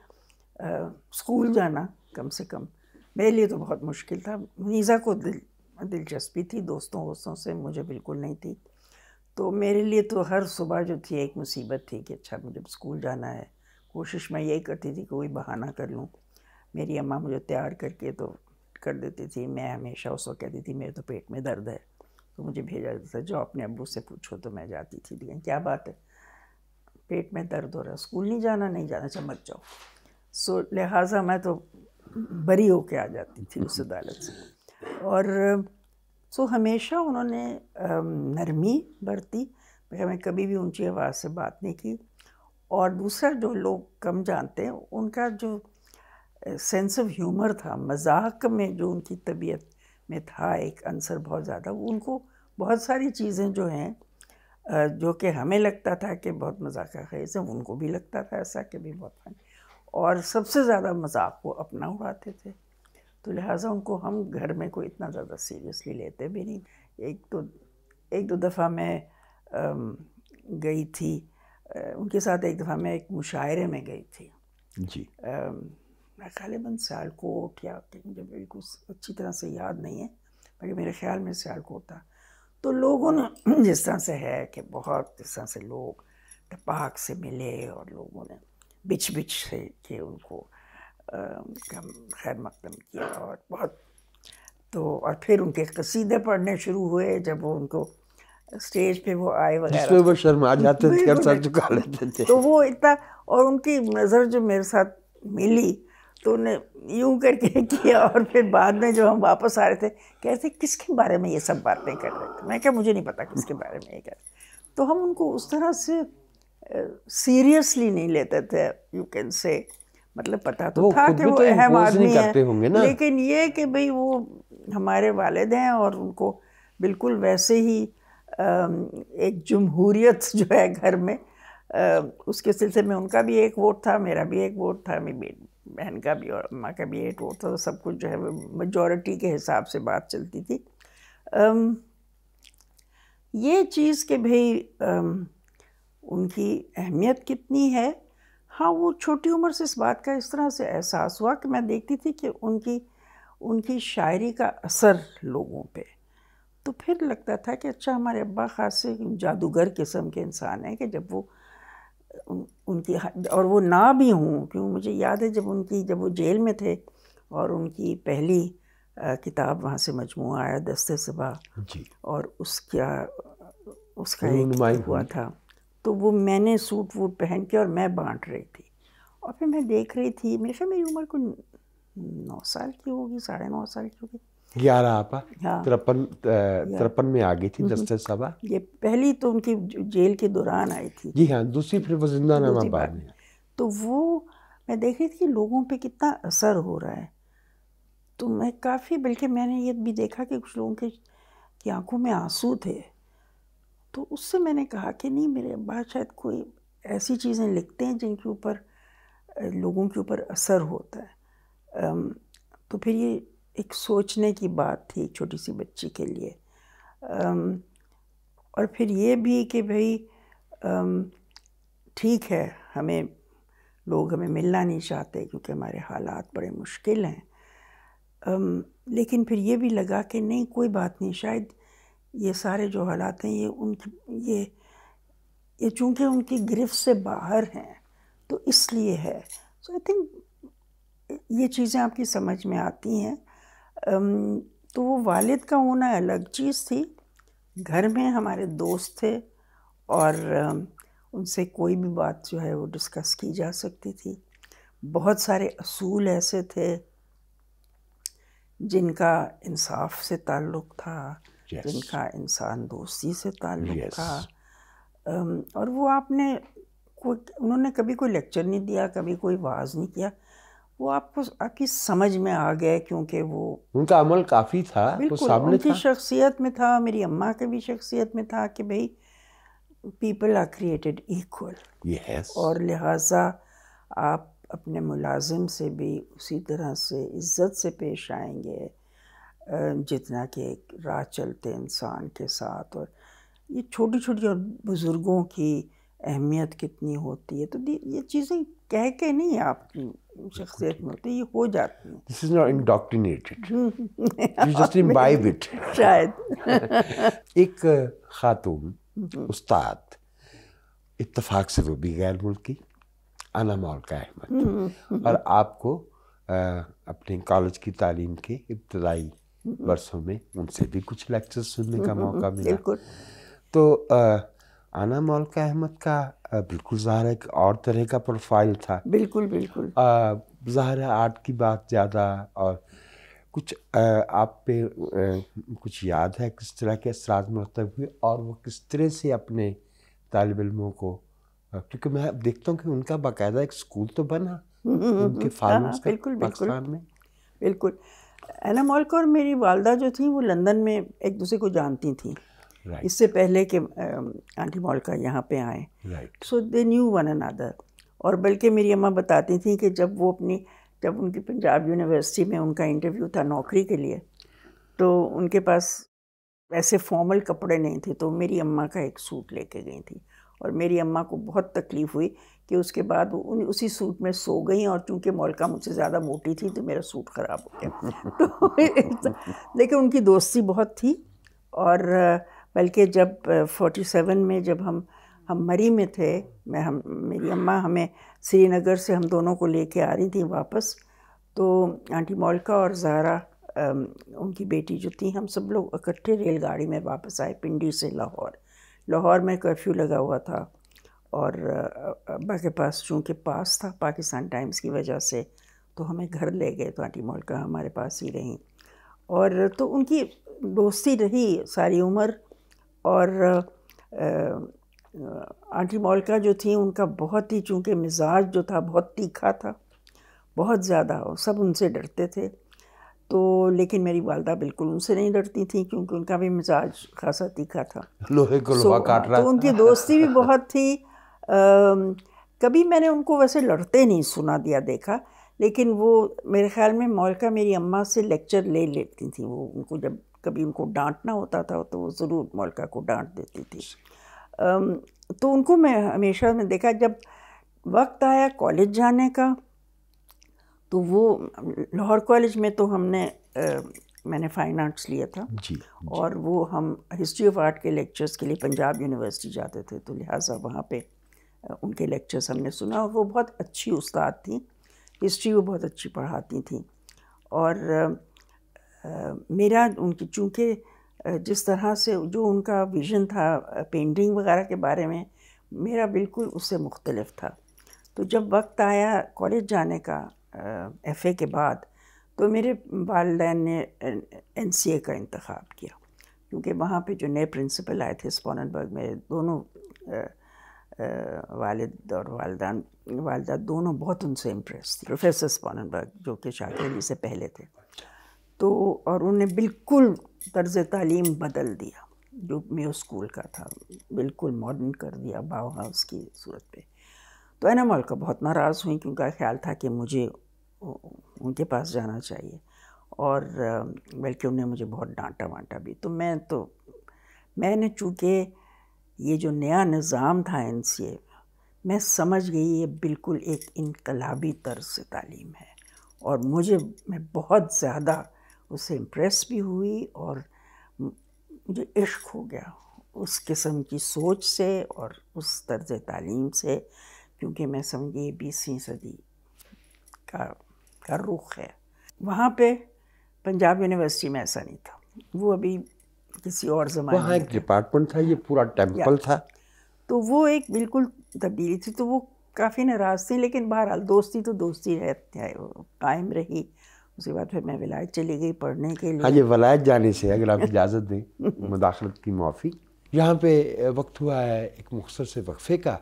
स्कूल जाना कम से कम मेरे लिए तो बहुत मुश्किल था मीज़ा को दिल दिलचस्पी थी दोस्तों वोस्तों से मुझे बिल्कुल नहीं थी तो मेरे लिए तो हर सुबह जो थी एक मुसीबत थी कि अच्छा मुझे स्कूल जाना है कोशिश मैं यही करती थी कि कोई बहाना कर लूँ मेरी अम्मा मुझे तैयार करके तो कर देती थी मैं हमेशा उसको कहती थी मेरे तो पेट में दर्द है तो मुझे भेजा जाता था जो अपने अबू से पूछो तो मैं जाती थी लेकिन क्या बात है पेट में दर्द हो रहा है स्कूल नहीं जाना नहीं जाना चमक अच्छा जाओ सो लिहाजा मैं तो बरी होके आ जाती थी उस अदालत से और सो हमेशा उन्होंने नरमी बरती हमें कभी भी ऊंची आवाज़ से बात नहीं की और दूसरा जो लोग कम जानते हैं उनका जो सेंस ऑफ ह्यूमर था मजाक में जो उनकी तबीयत में था एक अंसर बहुत ज़्यादा उनको बहुत सारी चीज़ें जो हैं जो कि हमें लगता था कि बहुत मजाक खेज है उनको भी लगता था ऐसा कि भी बहुत फन और सबसे ज़्यादा मजाक वो अपना उड़ाते थे तो लिहाजा उनको हम घर में कोई इतना ज़्यादा सीरियसली लेते भी नहीं एक तो एक दो दफ़ा मैं गई थी उनके साथ एक दफ़ा मैं एक मुशायरे में गई थी जी मेरा ख्याल है सियालकोट या मुझे बिल्कुल अच्छी तरह से याद नहीं है मगर मेरे ख्याल में सियालकोट था तो लोगों ने जिस तरह से है कि बहुत जिस तरह से लोग टपाक से मिले और लोगों ने बिछ बिछ से के उनको खैर मकदम किया और बहुत तो और फिर उनके कसीदे पढ़ने शुरू हुए जब वो उनको स्टेज पे वो आए वगैरह वो शर्मा जाते थे सर झुका लेते थे तो वो इतना और उनकी नज़र जो मेरे साथ मिली तो उन्हें यूं करके किया और फिर बाद में जो हम वापस आ रहे थे कह रहे थे किसके बारे में ये सब बातें कर रहे थे मैं क्या मुझे नहीं पता किसके बारे में ये कर तो हम उनको उस तरह से सीरियसली नहीं लेते थे यू कैन से मतलब पता तो था कि वो तो अहम आदमी है लेकिन ये कि भाई वो हमारे वालद हैं और उनको बिल्कुल वैसे ही एक जमहूरियत जो है घर में उसके सिलसिले में उनका भी एक वोट था मेरा भी एक वोट था मेरी बहन का भी और अम्मा का भी एट वो था तो सब कुछ जो है वो के हिसाब से बात चलती थी अम, ये चीज़ कि भाई उनकी अहमियत कितनी है हाँ वो छोटी उम्र से इस बात का इस तरह से एहसास हुआ कि मैं देखती थी कि उनकी उनकी शायरी का असर लोगों पे तो फिर लगता था कि अच्छा हमारे अब्बा खास से जादूगर किस्म के इंसान हैं कि जब वो उनकी और वो ना भी हूँ क्यों मुझे याद है जब उनकी जब वो जेल में थे और उनकी पहली किताब वहाँ से मजमू आया दस्ते सबा और उसका उसका एक हुआ था तो वो मैंने सूट वूट पहन के और मैं बांट रही थी और फिर मैं देख रही थी मेरे ख्याल मेरी उम्र को नौ साल की होगी साढ़े नौ साल की होगी ग्यारह आप हाँ। तिरपन तिरपन में आ गई थी दस सभा ये पहली तो उनकी जेल के दौरान आई थी जी हाँ दूसरी फिर वो जिंदा नामाबाद में तो वो मैं देख रही थी कि लोगों पे कितना असर हो रहा है तो मैं काफ़ी बल्कि मैंने ये भी देखा कि कुछ लोगों के की आंखों में आंसू थे तो उससे मैंने कहा कि नहीं मेरे अब्बा शायद कोई ऐसी चीज़ें लिखते हैं जिनके ऊपर लोगों के ऊपर असर होता है तो फिर ये एक सोचने की बात थी एक छोटी सी बच्ची के लिए और फिर ये भी कि भाई ठीक है हमें लोग हमें मिलना नहीं चाहते क्योंकि हमारे हालात बड़े मुश्किल हैं लेकिन फिर ये भी लगा कि नहीं कोई बात नहीं शायद ये सारे जो हालात हैं ये उनकी ये ये चूँकि उनकी गिरफ्त से बाहर हैं तो इसलिए है सो आई थिंक ये चीज़ें आपकी समझ में आती हैं तो वो वालिद का होना अलग चीज़ थी घर में हमारे दोस्त थे और उनसे कोई भी बात जो है वो डिस्कस की जा सकती थी बहुत सारे असूल ऐसे थे जिनका इंसाफ से ताल्लुक़ था yes. जिनका इंसान दोस्ती से ताल्लुक़ yes. था और वो आपने कोई उन्होंने कभी कोई लेक्चर नहीं दिया कभी कोई वाज नहीं किया वो आपको आपकी समझ में आ गए क्योंकि वो उनका अमल काफ़ी था वो सामने उनकी शख्सियत में था मेरी अम्मा के भी शख्सियत में था कि भाई people are created equal yes और लिहाजा आप अपने मुलाजिम से भी उसी तरह से इज्जत से पेश आएंगे जितना कि एक राह चलते इंसान के साथ और ये छोटी छोटी और बुज़ुर्गों की अहमियत कितनी होती है तो ये चीज़ें कह के नहीं आपकी शख्सियत में होती ये हो जाती है this is not indoctrinated you just imbibe it शायद एक खातून उस्ताद इत्तेफाक से वो भी गैर मुल्की आना का अहमद और आपको आ, अपने कॉलेज की तालीम के इब्तदाई वर्षों में उनसे भी कुछ लेक्चर सुनने का मौका मिला तो आ, आना मौलका अहमद का बिल्कुल ज़ाहिर एक और तरह का प्रोफाइल था बिल्कुल बिल्कुल ज़ाहिर आर्ट की बात ज़्यादा और कुछ आ, आप पे आ, कुछ याद है किस तरह के असरा मरतब हुए और वो किस तरह से अपने तालब इलमों को क्योंकि मैं देखता हूँ कि उनका बाकायदा एक स्कूल तो बना उनके फार्मर्स का बिल्कुल बिल्कुल, में बिल्कुल एना मॉलक और मेरी वालदा जो थी वो लंदन में एक दूसरे को जानती थी right. इससे पहले कि आंटी मोलका यहाँ पे आए so they knew one other और बल्कि मेरी अम्मा बताती थी कि जब वो अपनी जब उनकी पंजाब यूनिवर्सिटी में उनका इंटरव्यू था नौकरी के लिए तो उनके पास ऐसे फॉर्मल कपड़े नहीं थे तो मेरी अम्मा का एक सूट लेके गई थी और मेरी अम्मा को बहुत तकलीफ़ हुई कि उसके बाद वो उन उसी सूट में सो गई और चूंकि मौलका मुझसे ज़्यादा मोटी थी तो मेरा सूट ख़राब हो गया तो लेकिन उनकी दोस्ती बहुत थी और बल्कि जब 47 में जब हम हम मरी में थे मैं हम मेरी अम्मा हमें श्रीनगर से हम दोनों को लेके आ रही थी वापस तो आंटी मोलका और जहरा उनकी बेटी जो थी हम सब लोग इकट्ठे रेलगाड़ी में वापस आए पिंडी से लाहौर लाहौर में कर्फ्यू लगा हुआ था और अब्बा के पास चूँकि पास था पाकिस्तान टाइम्स की वजह से तो हमें घर ले गए तो आंटी मोलका हमारे पास ही रहीं और तो उनकी दोस्ती रही सारी उम्र और आंटी मोलका जो थी उनका बहुत ही चूँकि मिजाज जो था बहुत तीखा था बहुत ज़्यादा सब उनसे डरते थे तो लेकिन मेरी वालदा बिल्कुल उनसे नहीं डरती थी क्योंकि उनका भी मिजाज खासा तीखा था लोहे को so, काट रहा तो उनकी दोस्ती भी बहुत थी आ, कभी मैंने उनको वैसे लड़ते नहीं सुना दिया देखा लेकिन वो मेरे ख्याल में मौलिका मेरी अम्मा से लेक्चर ले लेती थी वो उनको जब कभी उनको डांटना होता था तो वो ज़रूर मौलिका को डांट देती थी तो उनको मैं हमेशा ने देखा जब वक्त आया कॉलेज जाने का तो वो लाहौर कॉलेज में तो हमने आ, मैंने फ़ाइन आर्ट्स लिया था जी, जी. और वो हम हिस्ट्री ऑफ आर्ट के लेक्चर्स के लिए पंजाब यूनिवर्सिटी जाते थे तो लिहाजा वहाँ पे उनके लेक्चर्स हमने सुना और वो बहुत अच्छी उस्ताद थी हिस्ट्री वो बहुत अच्छी पढ़ाती थी और मेरा उनकी चूँकि जिस तरह से जो उनका विज़न था पेंटिंग वगैरह के बारे में मेरा बिल्कुल उससे मुख्तलफ था तो जब वक्त आया कॉलेज जाने का एफ़ के बाद तो मेरे वालदेन ने एन सी ए का इंतखब किया क्योंकि वहाँ पे जो नए प्रिंसिपल आए थे स्पोनबर्ग में दोनों वालिद और वालदा वालदा दोनों बहुत उनसे इम्प्रेस थी प्रोफेसर स्पॉनबर्ग जो कि शाकिर जी से पहले थे तो और उन्हें बिल्कुल तर्ज तालीम बदल दिया जो मे स्कूल का था बिल्कुल मॉडर्न कर दिया बाव हाउस की सूरत पे तो एना का बहुत नाराज़ हुई क्योंकि ख्याल था कि मुझे उनके पास जाना चाहिए और बल्कि उन्हें मुझे बहुत डांटा वांटा भी तो मैं तो मैंने चूँकि ये जो नया निज़ाम था एन मैं समझ गई ये बिल्कुल एक इनकलाबी तर्ज तालीम है और मुझे मैं बहुत ज़्यादा उससे इम्प्रेस भी हुई और मुझे इश्क हो गया उस किस्म की सोच से और उस तर्ज तालीम से क्योंकि मैं समझी बीसवीं सदी का का रुख है वहाँ पे पंजाब यूनिवर्सिटी में ऐसा नहीं था वो अभी किसी और जमाने वहाँ एक डिपार्टमेंट था ये पूरा टेम्पल था तो वो एक बिल्कुल तब्दीली थी तो वो काफ़ी नाराज़ थी लेकिन बहरहाल दोस्ती तो दोस्ती रहती है कायम रही उसके बाद फिर मैं वलायत चली गई पढ़ने के लिए हाँ ये वलायत जाने से अगर आप इजाज़त दें मुदाखलत की माफ़ी यहाँ पे वक्त हुआ है एक मुख्तर से वक्फ़े का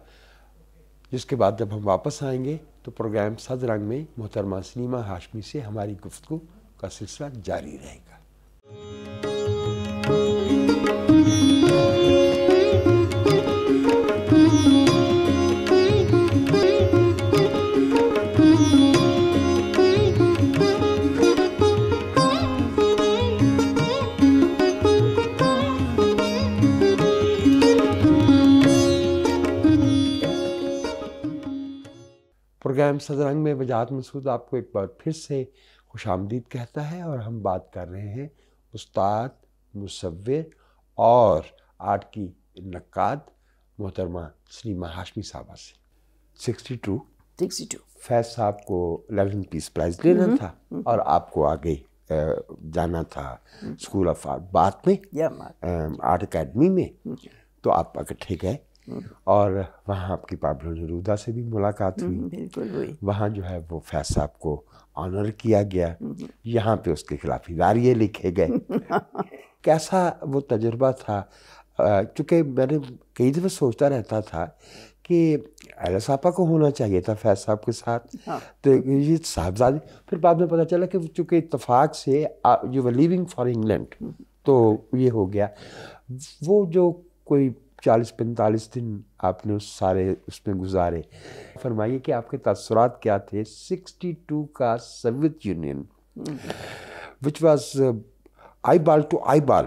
जिसके बाद जब हम वापस आएंगे तो प्रोग्राम सद रंग में मोहतरमा सलीमा हाशमी से हमारी गुफ्तु का सिलसिला जारी रहेगा प्रोग्राम सदरंग में वजात मसूद आपको एक बार फिर से खुश आमदीद कहता है और हम बात कर रहे हैं उस्ताद मुसविर और आर्ट की नक्काद मोहतरमा श्री हाशमी साहबा से sixty two sixty two Faiz साहब को इलेवन पीस प्राइज़ लेना हम्म। था और आपको आगे जाना था हम्म। स्कूल ऑफ आर्ट बात में आर्ट अकेडमी में हम्म। तो आप इकट्ठे गए और वहाँ आपकी पाब्लो नरूदा से भी मुलाकात हुई हम्म, बिल्कुल हुई वहाँ जो है वो फैज साहब को ऑनर किया गया हम्म। यहाँ पे उसके खिलाफ इदारिये लिखे गए कैसा वो तजर्बा था चूँकि मैंने कई दफे सोचता रहता था कि अलसापा को होना चाहिए था फैज साहब के साथ हाँ। तो ये साहबजादी फिर बाद में पता चला कि चूँकि इतफाक़ से you were living for England तो ये हो गया वो जो कोई चालीस पैंतालीस दिन आपने उस सारे उसमें गुजारे फरमाइए कि आपके तसरात क्या थे सिक्सटी टू का Soviet Union which was eyeball to eyeball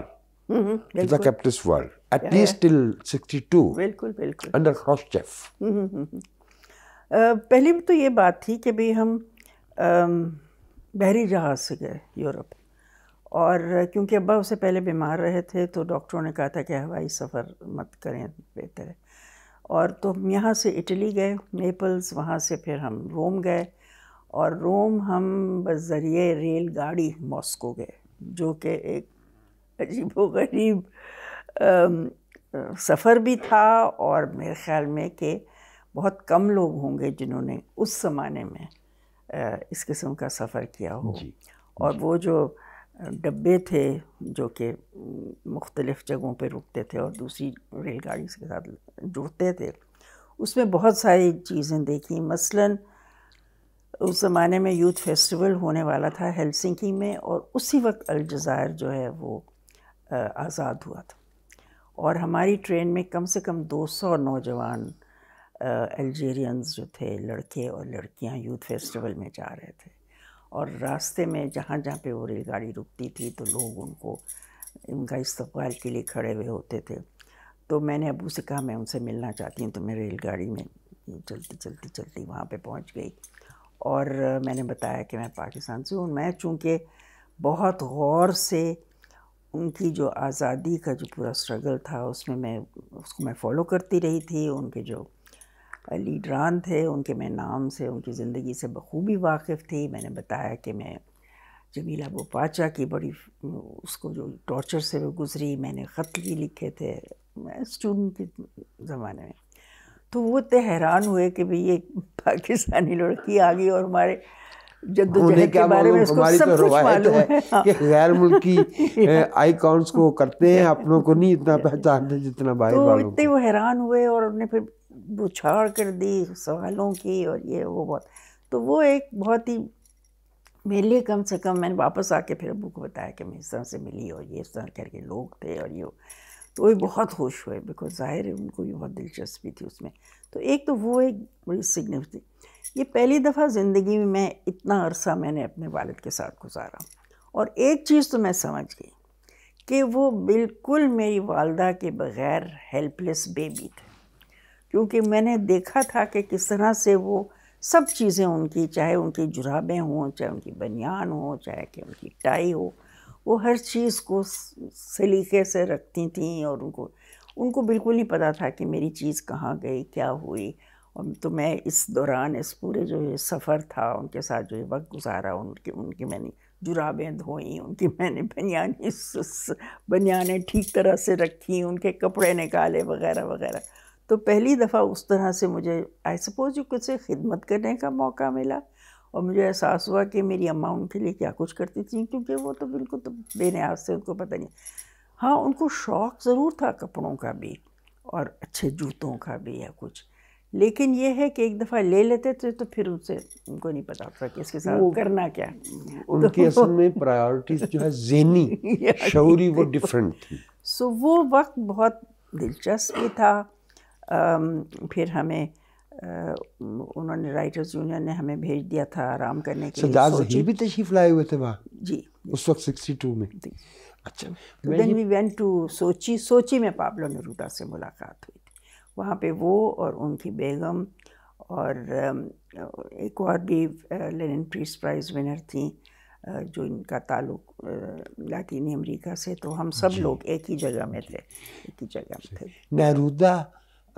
the capitalist world at least till 62 बिल्कुल बिल्कुल अंडर क्रॉसचेफ पहली तो ये बात थी कि भाई हम बहरी जहाज़ से गए यूरोप और क्योंकि अब्बा उससे पहले बीमार रहे थे तो डॉक्टरों ने कहा था कि हवाई सफ़र मत करें बेहतर है और तो हम यहाँ से इटली गए नेपल्स वहाँ से फिर हम रोम गए और रोम हम ज़रिए रेलगाड़ी मॉस्को गए जो कि एक अजीब गरीब सफ़र भी था और मेरे ख़्याल में कि बहुत कम लोग होंगे जिन्होंने उस ज़माने में इस किस्म का सफ़र किया हो और वो जो डब्बे थे जो कि मुख्तलिफ़ जगहों पर रुकते थे और दूसरी रेलगाड़ी के साथ जुड़ते थे उसमें बहुत सारी चीज़ें देखी मसलन उस ज़माने में यूथ फेस्टिवल होने वाला था हेलसिंकी में और उसी वक्त अलजायर जो है वो आज़ाद हुआ था और हमारी ट्रेन में कम से कम 200 नौजवान अल्जेरियंस जो थे लड़के और लड़कियां यूथ फेस्टिवल में जा रहे थे और रास्ते में जहाँ जहाँ पे वो रेलगाड़ी रुकती थी तो लोग उनको उनका इस्तेवाल के लिए खड़े हुए होते थे तो मैंने अबू से कहा मैं उनसे मिलना चाहती हूँ तो मैं रेलगाड़ी में चलती चलती चलती वहाँ पे पहुँच गई और मैंने बताया कि मैं पाकिस्तान से हूँ मैं चूँकि बहुत गौर से उनकी जो आज़ादी का जो पूरा स्ट्रगल था उसमें मैं उसको मैं फॉलो करती रही थी उनके जो लीडरान थे उनके मैं नाम से उनकी ज़िंदगी से बखूबी वाकिफ़ थी मैंने बताया कि मैं जमीला बोपाचा की बड़ी उसको जो टॉर्चर से वो गुज़री मैंने ख़त भी लिखे थे स्टूडेंट के ज़माने में तो वो इतने हैरान हुए कि भाई एक पाकिस्तानी लड़की आ गई और हमारे जद्दोजहद के बारे में उसको सब तो कुछ मालूम है, है हाँ। कि गैर मुल्की आईकॉन्स को करते हैं अपनों को नहीं इतना पहचानते जितना बाहर तो इतने वो हैरान हुए और उन्होंने फिर बुछाड़ कर दी सवालों की और ये वो बहुत तो वो एक बहुत ही मेरे लिए कम से कम मैंने वापस आके फिर अबू को बताया कि मैं इस तरह से मिली और ये इस तरह करके लोग थे और ये तो वो बहुत खुश हुए बिकॉज ज़ाहिर है उनको भी बहुत दिलचस्पी थी उसमें तो एक तो वो एक बड़ी सिग्निफिक ये पहली दफ़ा ज़िंदगी में मैं इतना अरसा मैंने अपने वालद के साथ गुजारा और एक चीज़ तो मैं समझ गई कि वो बिल्कुल मेरी वालदा के बग़ैर हेल्पलेस बेबी थे क्योंकि मैंने देखा था कि किस तरह से वो सब चीज़ें उनकी चाहे उनकी जुराबें हों चाहे उनकी बनियान हो चाहे कि उनकी टाई हो वो हर चीज़ को सलीके से रखती थी और उनको उनको बिल्कुल नहीं पता था कि मेरी चीज़ कहाँ गई क्या हुई और तो मैं इस दौरान इस पूरे जो ये सफ़र था उनके साथ जो ये वक्त गुजारा उनके उनकी मैंने जुराबें धोई उनकी मैंने बनियानी बनियानें ठीक तरह से रखी उनके कपड़े निकाले वगैरह वगैरह तो पहली दफ़ा उस तरह से मुझे आई सपोज यू कुछ खिदमत करने का मौका मिला और मुझे एहसास हुआ कि मेरी अम्मा उनके लिए क्या कुछ करती थी क्योंकि वो तो बिल्कुल तो बेनियाज थे उनको पता नहीं हाँ उनको शौक़ ज़रूर था कपड़ों का भी और अच्छे जूतों का भी या कुछ लेकिन ये है कि एक दफ़ा ले लेते थे तो फिर उनसे उनको नहीं पता था कि इसके साथ करना क्या उनके तो, असल में प्रायोरिटीज जो है जेनी, शौरी वो डिफरेंट तो। थी सो so, वो वक्त बहुत दिलचस्प था फिर हमें उन्होंने राइटर्स यूनियन ने हमें भेज दिया था आराम करने के लिए भी तशरीफ लाए हुए थे वहाँ जी उस वक्त टू में अच्छा then we went to Sochi Sochi में पाब्लो नरूडा से मुलाकात हुई थी वहाँ पे वो और उनकी बेगम और एक और भी लेनिन प्रीस प्राइज़ विनर थी जो इनका ताल्लुक लैटिन अमेरिका से तो हम सब लोग एक ही जगह में थे एक ही जगह में थे नरूदा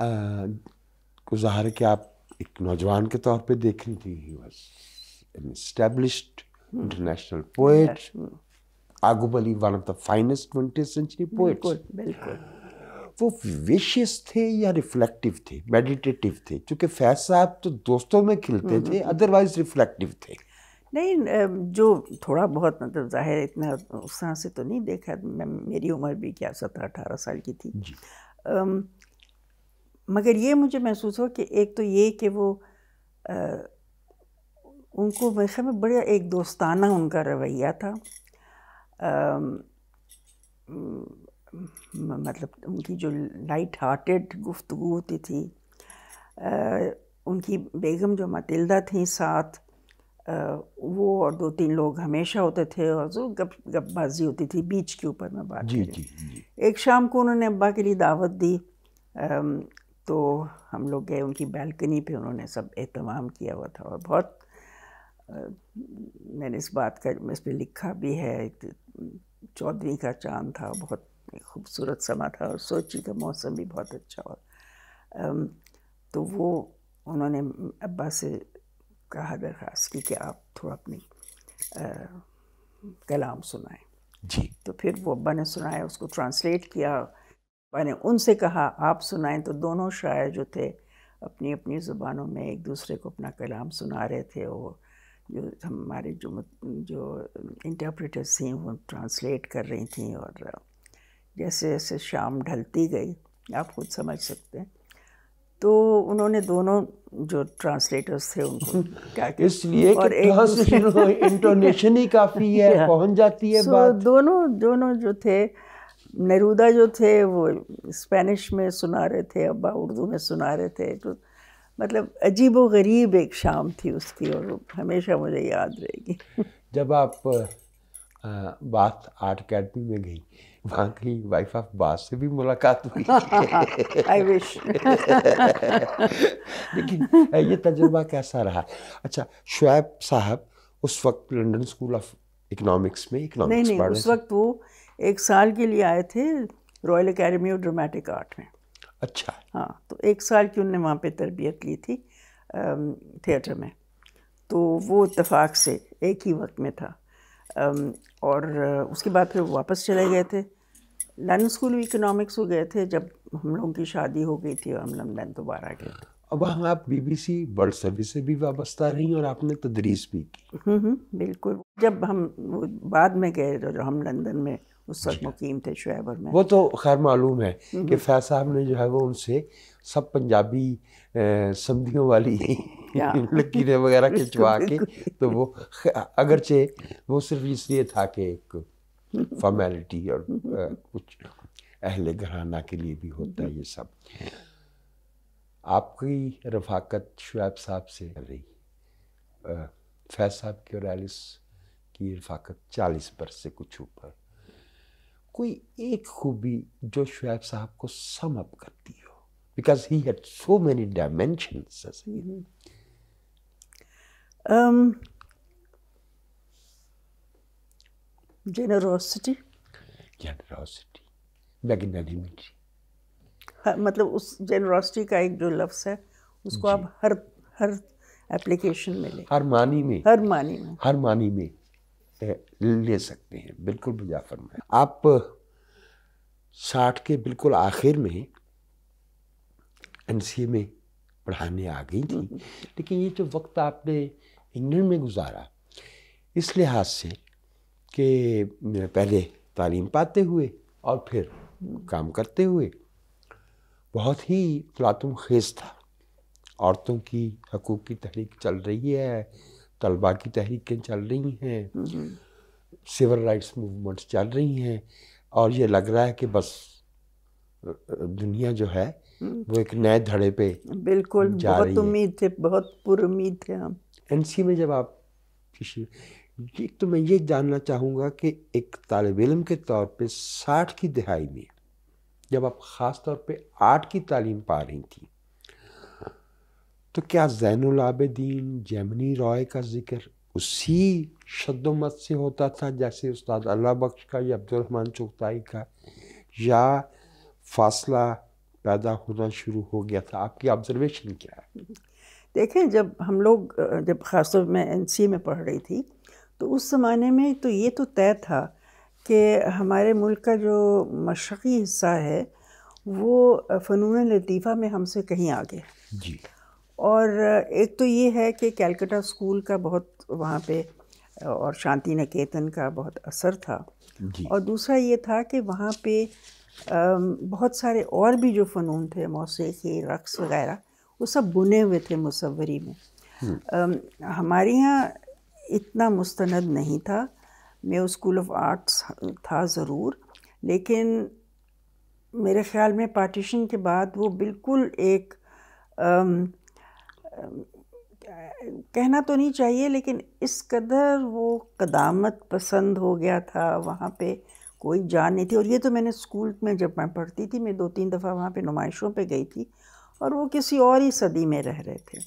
गुजार कि आप एक नौजवान के तौर पे देख रही थी he was an established international poet arguably one of the finest twenty century poet बिल्कुल वो विशेष थे या रिफ्लेक्टिव थे मेडिटेटिव थे क्योंकि फैज साहब तो दोस्तों में खिलते hmm, थे अदरवाइज hmm, रिफ्लेक्टिव hmm. थे नहीं जो थोड़ा बहुत मतलब जाहिर इतना उस तरह से तो नहीं देखा मैं मेरी उम्र भी क्या सत्रह अठारह साल की थी मगर ये मुझे महसूस हुआ कि एक तो ये कि वो आ, उनको मेरे ख्याल में बड़ा एक दोस्ताना उनका रवैया था आ, मतलब उनकी जो लाइट हार्टेड गुफ्तु होती थी आ, उनकी बेगम जो मतिलदा थी साथ वो और दो तीन लोग हमेशा होते थे और जो गप गपबाजी होती थी बीच के ऊपर मैं बात जी, जी, जी एक शाम को उन्होंने अब्बा के लिए दावत दी तो हम लोग गए उनकी बालकनी पे उन्होंने सब एहतमाम किया हुआ था और बहुत मैंने इस बात का इस पर लिखा भी है चौधरी का चांद था बहुत खूबसूरत समा था और सोची का मौसम भी बहुत अच्छा और तो वो उन्होंने अब्बा से कहा दरख्वास्त की कि आप थोड़ा अपनी कलाम सुनाएं जी तो फिर वो अब्बा ने सुनाया उसको ट्रांसलेट किया मैंने उनसे कहा आप सुनाएं तो दोनों शायर जो थे अपनी अपनी ज़ुबानों में एक दूसरे को अपना कलाम सुना रहे थे और जो हमारे जो जो इंटरप्रेटर्स थी वो ट्रांसलेट कर रही थी और जैसे जैसे शाम ढलती गई आप खुद समझ सकते हैं तो उन्होंने दोनों जो ट्रांसलेटर्स थे उनको क्या इसलिए और एक इंटोनेशन ही काफ़ी है पहुंच जाती है so, बात दोनों दोनों जो थे नरूदा जो थे वो स्पेनिश में सुना रहे थे अब्बा उर्दू में सुना रहे थे तो मतलब अजीब व गरीब एक शाम थी उसकी और हमेशा मुझे याद रहेगी जब आप बात आर्ट अकेडमी में गई वहाँ की वाइफ ऑफ बात से भी मुलाकात हुई आई विश लेकिन ये तजुर्बा कैसा रहा अच्छा शुएब साहब उस वक्त लंदन स्कूल ऑफ इकोनॉमिक्स में इकोनॉमिक्स नहीं, नहीं, उस वक्त वो एक साल के लिए आए थे Royal Academy of Dramatic Art में अच्छा हाँ तो एक साल की उनने वहाँ पे तरबियत ली थी थिएटर में तो वो इतफाक़ से एक ही वक्त में था और उसके बाद फिर वापस चले गए थे लंदन स्कूल इकोनॉमिक्स हो गए थे जब हम लोगों की शादी हो गई थी और हम लंदन दोबारा गए थे अब वहाँ आप बीबीसी वर्ल्ड सर्विस से भी वाबस्ता रही और आपने तदरीस भी की हम्म, हम्म, बिल्कुल जब हम बाद में गए जो हम लंदन में उस वक्त मुकीम थे शुएबर में वो तो खैर मालूम है हम्म, कि फैज साहब ने जो है वो उनसे सब पंजाबी समधियों वाली लकीरें वगैरह खिंचवा के तो वो अगरचे वो सिर्फ इसलिए था कि एक फॉर्मेलिटी और कुछ अहले घराना के लिए भी होता है ये सब आपकी रफाकत शुएब साहब से कर रही फैज साहब की और एलिस की रफाकत चालीस बरस से कुछ ऊपर कोई एक खूबी जो शुएब साहब को सम अप करती हो because he had so many dimension generosity generosity magnanimity मतलब उस जेनरॉसिटी का एक जो लफ्स है उसको आप हर हर एप्लीकेशन में ले हर मानी में हर मानी में हर मानी में ले सकते हैं बिल्कुल मुजाफर में आप साठ के बिल्कुल आखिर में एन में पढ़ाने आ गई थी हम्म। लेकिन ये जो वक्त आपने इंग्लैंड में गुजारा इस लिहाज से कि पहले तालीम पाते हुए और फिर हम्म। काम करते हुए बहुत ही तलातुम खेज था औरतों की हकूक़ की तहरीक चल रही है तलबा की तहरीकें चल रही हैं हम्म। सिविल राइट्स मूवमेंट्स चल रही हैं और ये लग रहा है कि बस दुनिया जो है हम्म। वो एक नए धड़े पे बिल्कुल जा बहुत उम्मीद थे बहुत पुरुद थे हम सी में जब आप एक तो मैं ये जानना चाहूँगा कि एक तालब इलम के तौर पे साठ की दिहाई में जब आप ख़ास तौर पे आर्ट की तालीम पा रही थी तो क्या जैनुल आबदीन जैमनी रॉय का जिक्र उसी शदोमत से होता था जैसे उस्ताद अल्लाह बख्श का या अब्दुलरहमान चुगताई का या फासला पैदा होना शुरू हो गया था आपकी ऑब्जर्वेशन क्या है देखें जब हम लोग जब खासतौर मैं एन में पढ़ रही थी तो उस ज़माने में तो ये तो तय था कि हमारे मुल्क का जो मशरक़ी हिस्सा है वो फ़नून लतीफ़ा में हमसे कहीं आ है जी और एक तो ये है कि कैलकटा स्कूल का बहुत वहाँ पे और शांति निकेतन का बहुत असर था और दूसरा ये था कि वहाँ पर बहुत सारे और भी जो फ़नून थे मौसीकी रक़्स वगैरह वो सब बुने हुए थे मुसवरी में हमारे यहाँ इतना मुस्ंद नहीं था मेयो स्कूल ऑफ आर्ट्स था ज़रूर लेकिन मेरे ख़्याल में पार्टीशन के बाद वो बिल्कुल एक आम, आम, कहना तो नहीं चाहिए लेकिन इस कदर वो कदामत पसंद हो गया था वहाँ पे कोई जान नहीं थी और ये तो मैंने स्कूल में जब मैं पढ़ती थी मैं दो तीन दफ़ा वहाँ पे नुमाइशों पे गई थी और वो किसी और ही सदी में रह रहे थे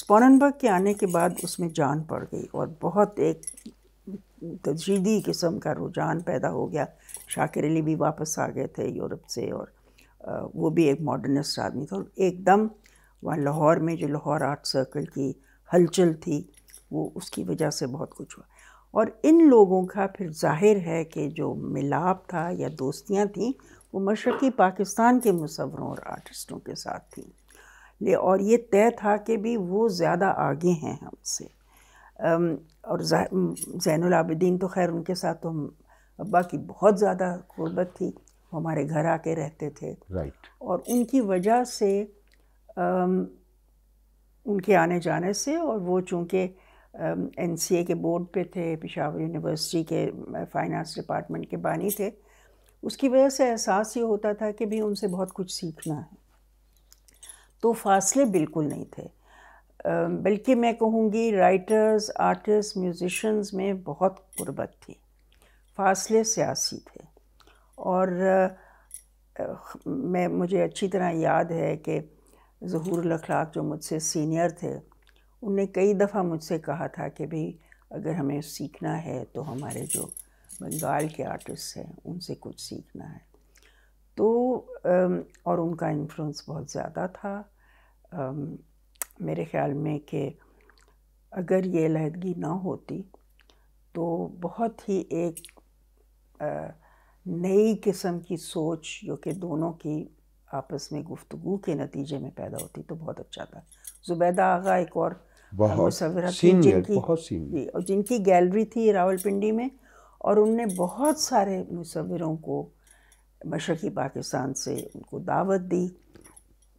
स्पोनबर्ग के आने के बाद उसमें जान पड़ गई और बहुत एक तजीदी किस्म का रुझान पैदा हो गया शाकिर अली भी वापस आ गए थे यूरोप से और वो भी एक मॉडर्निस्ट आदमी था और एकदम वहाँ लाहौर में जो लाहौर आर्ट सर्कल की हलचल थी वो उसकी वजह से बहुत कुछ हुआ और इन लोगों का फिर जाहिर है कि जो मिलाप था या दोस्तियाँ थीं वो मशरक़ी पाकिस्तान के मुसवरों और आर्टिस्टों के साथ थी ले और ये तय था कि भी वो ज़्यादा आगे हैं हमसे और जैन आबदीन तो खैर उनके साथ तो हम अब्बा की बहुत ज़्यादा गुर्बत थी वो हमारे घर आके रहते थे राइट right. और उनकी वजह से उनके आने जाने से और वो चूँकि एन के बोर्ड पे थे पिशावर यूनिवर्सिटी के फाइनेंस डिपार्टमेंट के बानी थे उसकी वजह से एहसास ये होता था कि भी उनसे बहुत कुछ सीखना है तो फासले बिल्कुल नहीं थे बल्कि मैं कहूँगी राइटर्स आर्टिस्ट म्यूज़िशंस में बहुत गुरबत थी फासले सियासी थे और मैं मुझे अच्छी तरह याद है कि जहूर अखलाक जो मुझसे सीनियर थे उनने कई दफ़ा मुझसे कहा था कि भाई अगर हमें सीखना है तो हमारे जो बंगाल के आर्टिस्ट हैं उनसे कुछ सीखना है तो और उनका इन्फ्लुएंस बहुत ज़्यादा था मेरे ख्याल में कि अगर ये लहदगी ना होती तो बहुत ही एक नई किस्म की सोच जो कि दोनों की आपस में गुफ्तगु के नतीजे में पैदा होती तो बहुत अच्छा था जुबैदा आगा एक और मुसवरा जिनकी और जिनकी गैलरी थी रावलपिंडी में और उनने बहुत सारे मुसवरों को मशरक़ी पाकिस्तान से उनको दावत दी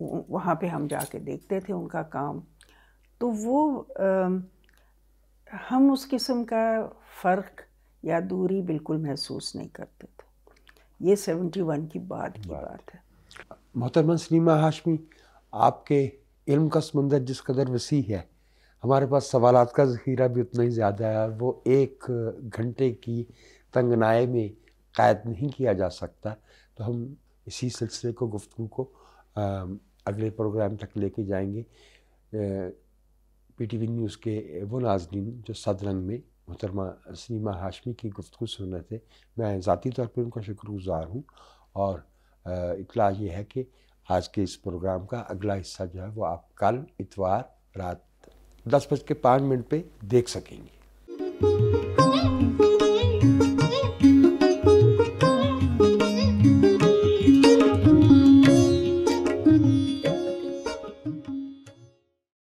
वहाँ पे हम जाके देखते थे उनका काम तो वो आ, हम उस किस्म का फ़र्क या दूरी बिल्कुल महसूस नहीं करते थे ये सेवेंटी वन की बाद की बात, बात है मोहतरमा सलीमा हाशमी आपके इल्म का समंदर जिस कदर वसी है हमारे पास सवाल का ज़ख़ीरा भी उतना ही ज़्यादा है और वो एक घंटे की तंगनाए में कैद नहीं किया जा सकता तो हम इसी सिलसिले को गुफ्तु को अगले प्रोग्राम तक लेके जाएंगे पीटीवी न्यूज़ के वो नाजरीन जो सदरंग में मुहतरमा सीमा हाशमी की गुफ्तु सुन रहे थे मैं ज़ाती तौर पर उनका शुक्रगुजार हूँ और इतला ये है कि आज के इस प्रोग्राम का अगला हिस्सा जो है वो आप कल इतवार रात दस बज के पाँच मिनट पर देख सकेंगे